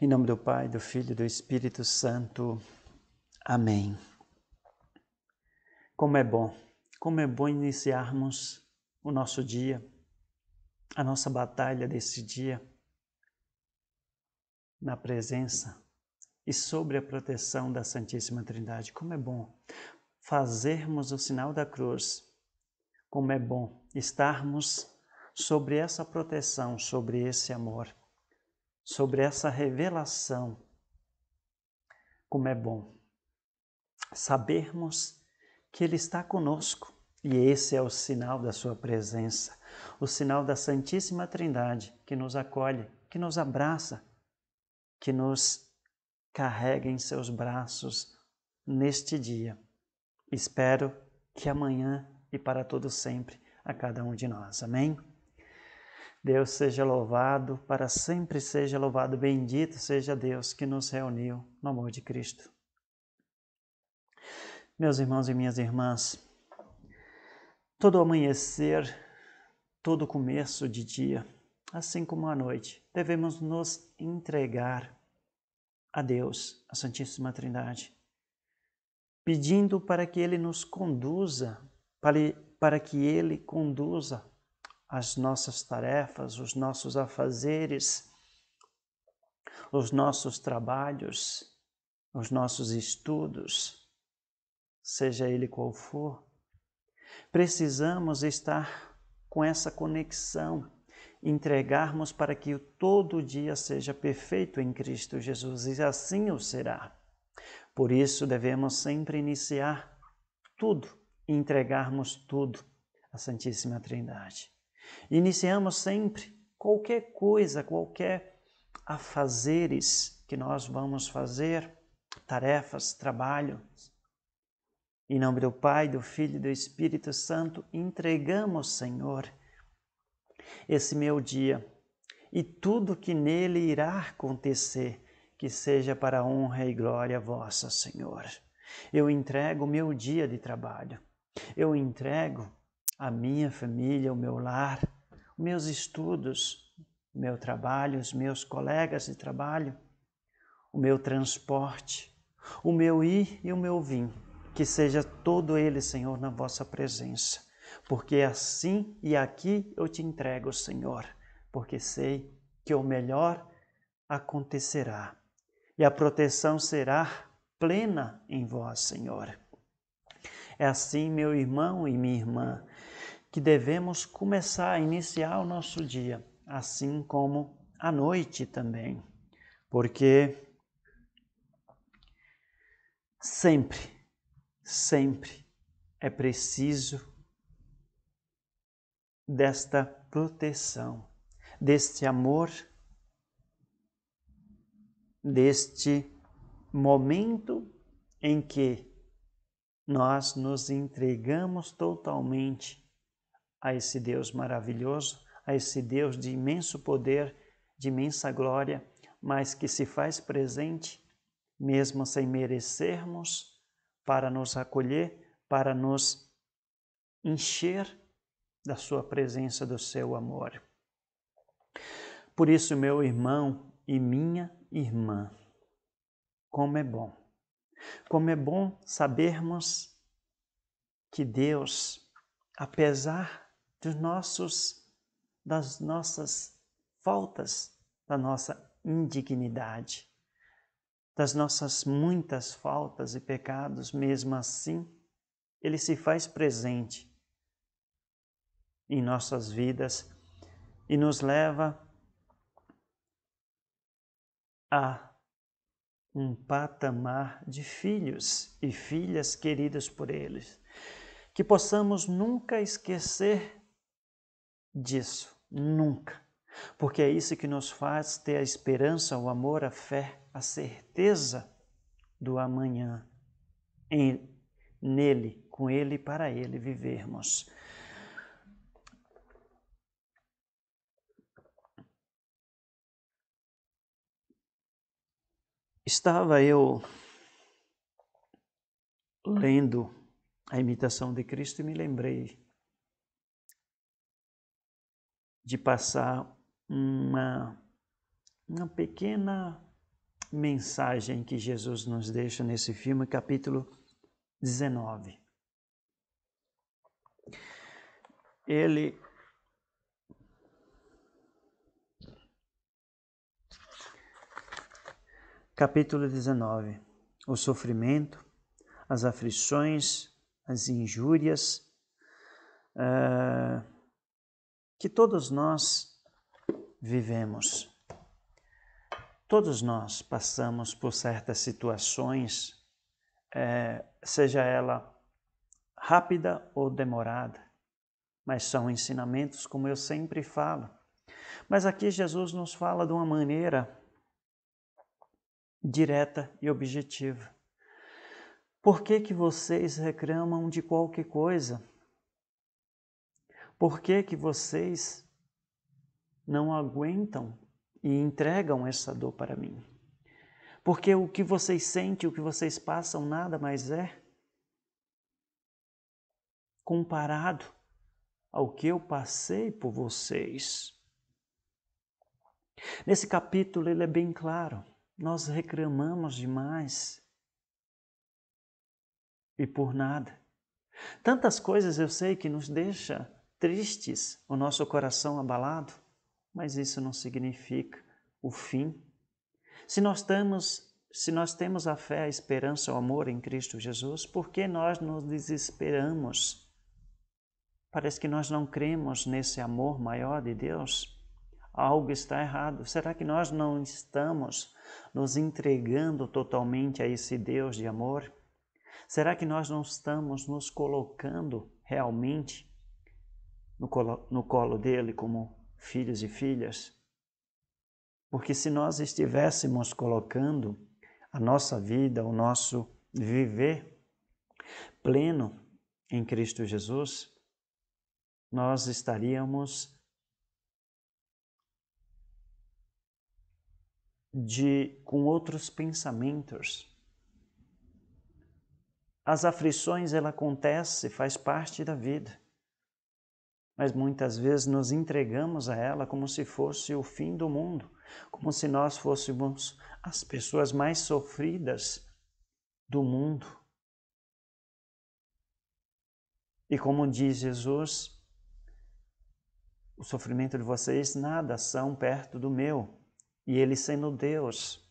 Em nome do Pai, do Filho e do Espírito Santo. Amém. Como é bom, como é bom iniciarmos o nosso dia, a nossa batalha desse dia, na presença e sobre a proteção da Santíssima Trindade. Como é bom fazermos o sinal da cruz. Como é bom estarmos sobre essa proteção, sobre esse amor sobre essa revelação. Como é bom sabermos que Ele está conosco e esse é o sinal da Sua presença, o sinal da Santíssima Trindade que nos acolhe, que nos abraça, que nos carrega em seus braços neste dia. Espero que amanhã e para todo sempre a cada um de nós. Amém? Deus seja louvado, para sempre seja louvado, bendito seja Deus que nos reuniu no amor de Cristo. Meus irmãos e minhas irmãs, todo amanhecer, todo começo de dia, assim como a noite, devemos nos entregar a Deus, a Santíssima Trindade, pedindo para que Ele nos conduza, para, para que Ele conduza as nossas tarefas, os nossos afazeres, os nossos trabalhos, os nossos estudos, seja ele qual for, precisamos estar com essa conexão, entregarmos para que todo dia seja perfeito em Cristo Jesus e assim o será. Por isso devemos sempre iniciar tudo, entregarmos tudo à Santíssima Trindade. Iniciamos sempre qualquer coisa, qualquer afazeres que nós vamos fazer, tarefas, trabalho. Em nome do Pai, do Filho e do Espírito Santo, entregamos, Senhor, esse meu dia e tudo que nele irá acontecer, que seja para a honra e glória vossa, Senhor. Eu entrego o meu dia de trabalho, eu entrego a minha família, o meu lar, meus estudos, meu trabalho, os meus colegas de trabalho, o meu transporte, o meu ir e o meu vir. Que seja todo ele, Senhor, na vossa presença, porque assim e aqui eu te entrego, Senhor, porque sei que o melhor acontecerá e a proteção será plena em vós, Senhor. É assim, meu irmão e minha irmã, que devemos começar, a iniciar o nosso dia, assim como a noite também, porque sempre, sempre é preciso desta proteção, deste amor, deste momento em que nós nos entregamos totalmente a esse Deus maravilhoso, a esse Deus de imenso poder, de imensa glória, mas que se faz presente mesmo sem merecermos, para nos acolher, para nos encher da sua presença, do seu amor. Por isso, meu irmão e minha irmã, como é bom. Como é bom sabermos que Deus, apesar dos nossos das nossas faltas, da nossa indignidade, das nossas muitas faltas e pecados, mesmo assim, ele se faz presente em nossas vidas e nos leva a um patamar de filhos e filhas queridos por eles. Que possamos nunca esquecer disso, nunca. Porque é isso que nos faz ter a esperança, o amor, a fé, a certeza do amanhã. Em, nele, com ele e para ele vivermos. Estava eu lendo a imitação de Cristo e me lembrei de passar uma, uma pequena mensagem que Jesus nos deixa nesse filme, capítulo 19. Ele Capítulo 19. O sofrimento, as aflições, as injúrias, uh que todos nós vivemos. Todos nós passamos por certas situações, é, seja ela rápida ou demorada, mas são ensinamentos, como eu sempre falo. Mas aqui Jesus nos fala de uma maneira direta e objetiva. Por que, que vocês reclamam de qualquer coisa? Por que, que vocês não aguentam e entregam essa dor para mim? Porque o que vocês sentem, o que vocês passam, nada mais é comparado ao que eu passei por vocês. Nesse capítulo ele é bem claro. Nós reclamamos demais e por nada. Tantas coisas eu sei que nos deixa tristes, o nosso coração abalado, mas isso não significa o fim. Se nós temos, se nós temos a fé, a esperança, o amor em Cristo Jesus, por que nós nos desesperamos? Parece que nós não cremos nesse amor maior de Deus. Algo está errado. Será que nós não estamos nos entregando totalmente a esse Deus de amor? Será que nós não estamos nos colocando realmente no colo, no colo dele como filhos e filhas. Porque se nós estivéssemos colocando a nossa vida, o nosso viver pleno em Cristo Jesus, nós estaríamos de com outros pensamentos. As aflições ela acontece, faz parte da vida mas muitas vezes nos entregamos a ela como se fosse o fim do mundo, como se nós fôssemos as pessoas mais sofridas do mundo. E como diz Jesus, o sofrimento de vocês nada são perto do meu, e ele sendo Deus.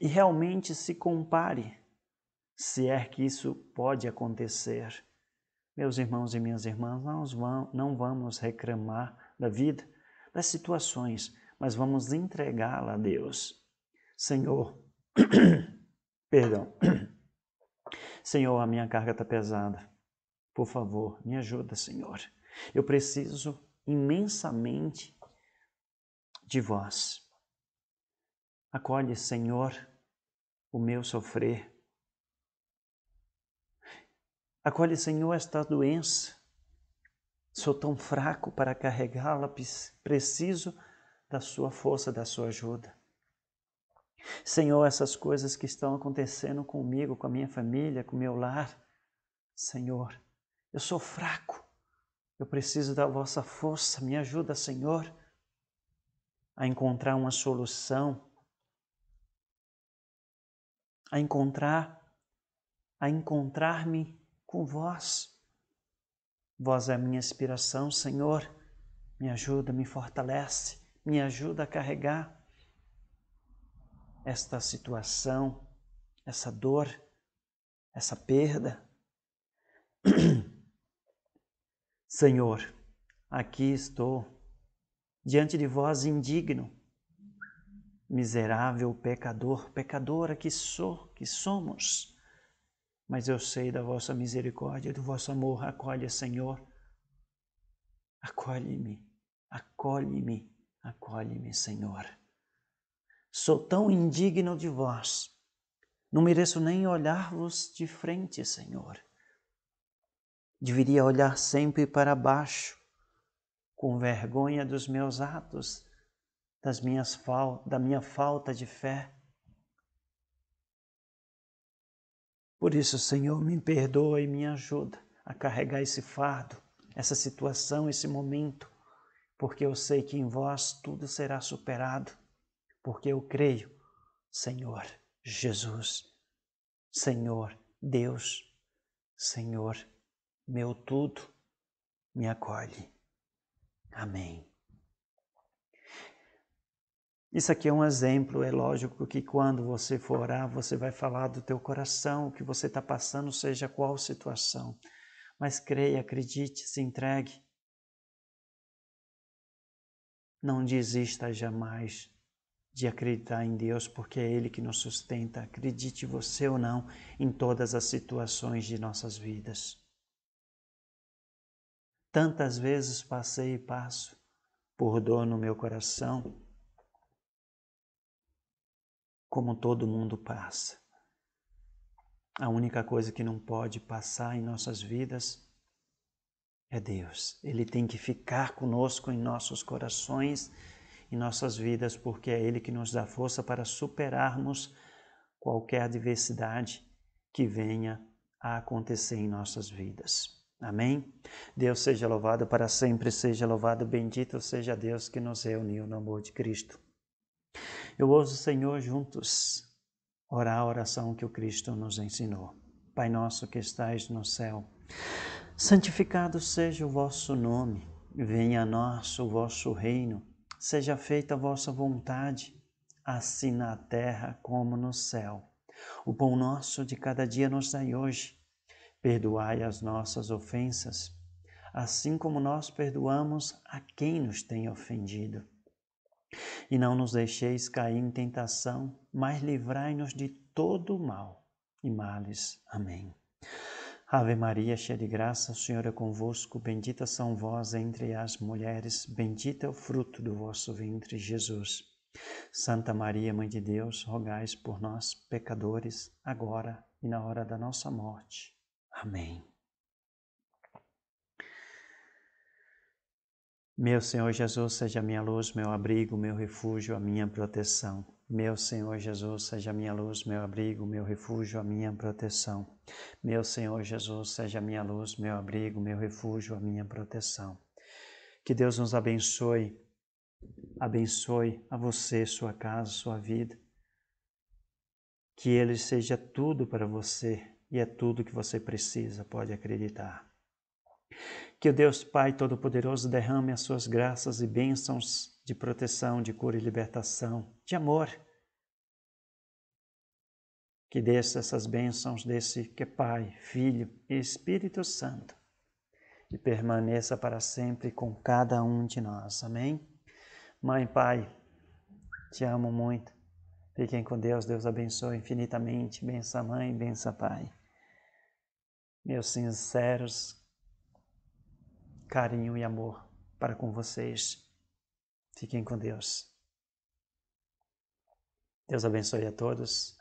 E realmente se compare, se é que isso pode acontecer meus irmãos e minhas irmãs, não vamos reclamar da vida, das situações, mas vamos entregá-la a Deus. Senhor, perdão. Senhor, a minha carga está pesada. Por favor, me ajuda, Senhor. Eu preciso imensamente de vós. Acolhe, Senhor, o meu sofrer. Acolhe, Senhor, esta doença. Sou tão fraco para carregá-la, preciso da sua força, da sua ajuda. Senhor, essas coisas que estão acontecendo comigo, com a minha família, com o meu lar, Senhor, eu sou fraco, eu preciso da vossa força, me ajuda, Senhor, a encontrar uma solução, a encontrar, a encontrar-me com vós. Vós é a minha inspiração, Senhor. Me ajuda, me fortalece, me ajuda a carregar esta situação, essa dor, essa perda. Senhor, aqui estou, diante de vós indigno, miserável pecador, pecadora que sou, que somos mas eu sei da vossa misericórdia, do vosso amor. Acolhe, Senhor. Acolhe-me, acolhe-me, acolhe-me, Senhor. Sou tão indigno de vós, não mereço nem olhar-vos de frente, Senhor. Deveria olhar sempre para baixo, com vergonha dos meus atos, das minhas fal da minha falta de fé Por isso, Senhor, me perdoa e me ajuda a carregar esse fardo, essa situação, esse momento, porque eu sei que em vós tudo será superado, porque eu creio, Senhor Jesus, Senhor Deus, Senhor meu tudo, me acolhe. Amém. Isso aqui é um exemplo, é lógico que quando você for orar, você vai falar do teu coração, o que você está passando, seja qual situação. Mas creia, acredite, se entregue. Não desista jamais de acreditar em Deus, porque é Ele que nos sustenta, acredite você ou não, em todas as situações de nossas vidas. Tantas vezes passei e passo por dor no meu coração, como todo mundo passa. A única coisa que não pode passar em nossas vidas é Deus. Ele tem que ficar conosco em nossos corações, em nossas vidas, porque é Ele que nos dá força para superarmos qualquer adversidade que venha a acontecer em nossas vidas. Amém? Deus seja louvado para sempre, seja louvado, bendito seja Deus que nos reuniu no amor de Cristo. Eu ouço o Senhor juntos orar a oração que o Cristo nos ensinou. Pai nosso que estais no céu, santificado seja o vosso nome, venha a nós o vosso reino, seja feita a vossa vontade, assim na terra como no céu. O pão nosso de cada dia nos dai hoje. Perdoai as nossas ofensas, assim como nós perdoamos a quem nos tem ofendido e não nos deixeis cair em tentação, mas livrai-nos de todo mal e males. Amém. Ave Maria, cheia de graça, o Senhor é convosco, bendita são vós entre as mulheres, bendito é o fruto do vosso ventre, Jesus. Santa Maria, Mãe de Deus, rogais por nós, pecadores, agora e na hora da nossa morte. Amém. Meu Senhor Jesus, seja minha luz, meu abrigo, meu refúgio, a minha proteção. Meu Senhor Jesus, seja minha luz, meu abrigo, meu refúgio, a minha proteção. Meu Senhor Jesus, seja minha luz, meu abrigo, meu refúgio, a minha proteção. Que Deus nos abençoe, abençoe a você, sua casa, sua vida. Que Ele seja tudo para você e é tudo que você precisa, pode acreditar. Que o Deus Pai Todo-Poderoso derrame as suas graças e bênçãos de proteção, de cura e libertação, de amor. Que desça essas bênçãos desse que é Pai, Filho e Espírito Santo e permaneça para sempre com cada um de nós. Amém? Mãe, Pai, te amo muito. Fiquem com Deus, Deus abençoe infinitamente. Bença mãe, bença pai. Meus sinceros carinho e amor para com vocês. Fiquem com Deus. Deus abençoe a todos.